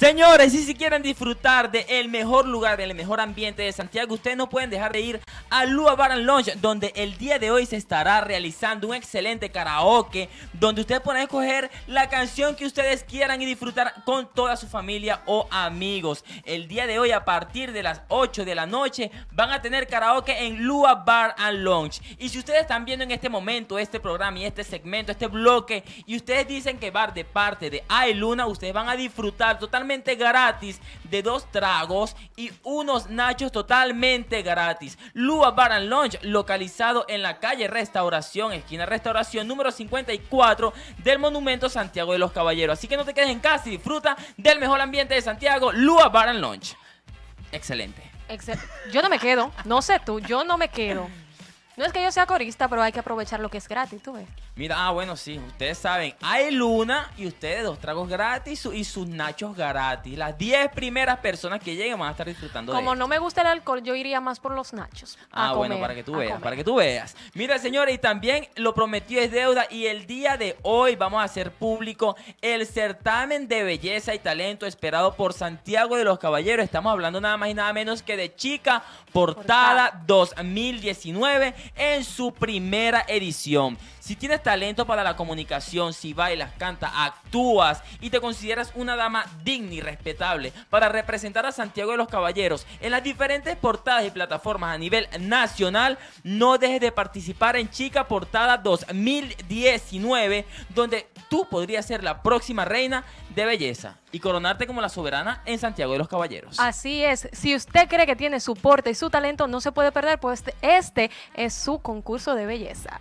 Señores, y si quieren disfrutar del el mejor lugar, del mejor ambiente de Santiago, ustedes no pueden dejar de ir a Lua Bar and Lounge, donde el día de hoy se estará realizando un excelente karaoke, donde ustedes pueden escoger la canción que ustedes quieran y disfrutar con toda su familia o amigos. El día de hoy, a partir de las 8 de la noche, van a tener karaoke en Lua Bar and Lounge. Y si ustedes están viendo en este momento este programa y este segmento, este bloque, y ustedes dicen que bar de parte de Ay Luna, ustedes van a disfrutar totalmente gratis de dos tragos y unos nachos totalmente gratis. Lua Bar and Lounge, localizado en la calle Restauración, esquina Restauración número 54 del Monumento Santiago de los Caballeros. Así que no te quedes en casa y disfruta del mejor ambiente de Santiago, Lua Bar and Lounge. Excelente. yo no me quedo, no sé tú, yo no me quedo. No es que yo sea corista, pero hay que aprovechar lo que es gratis, tú ves. Mira, ah, bueno, sí, ustedes saben, hay luna y ustedes dos tragos gratis y sus nachos gratis. Las 10 primeras personas que lleguen van a estar disfrutando Como no me gusta el alcohol, yo iría más por los nachos. Ah, bueno, para que tú veas, para que tú veas. Mira, señores, y también lo prometió es deuda y el día de hoy vamos a hacer público el certamen de belleza y talento esperado por Santiago de los Caballeros. Estamos hablando nada más y nada menos que de Chica Portada. 2019 en su primera edición. Si tienes talento para la comunicación, si bailas, cantas, actúas y te consideras una dama digna y respetable para representar a Santiago de los Caballeros en las diferentes portadas y plataformas a nivel nacional, no dejes de participar en Chica Portada 2019, donde tú podrías ser la próxima reina de belleza y coronarte como la soberana en Santiago de los Caballeros. Así es, si usted cree que tiene su porte y su talento, no se puede perder, pues este es su concurso de belleza.